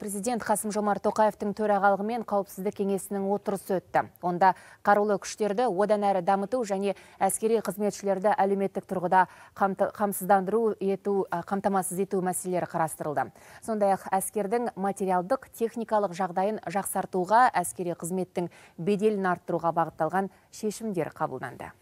Президент Қасым Жомар Тоқаевтың төрағалығымен қауіпсіздік кеңесінің отырысы өтті. Онда қарулы күштерді одан әрі дамыту және әскери қызметшілерді әлеуметтік тұрғыда қамсыздандыру ету, қамтамасыз ету мәселелері қарастырылды. Сондай-ақ әскердің материалдық, техникалық жағдайын жақсартуға, әскери қызметтің беделін арттыруға бағытталған шешімдер қабылданды.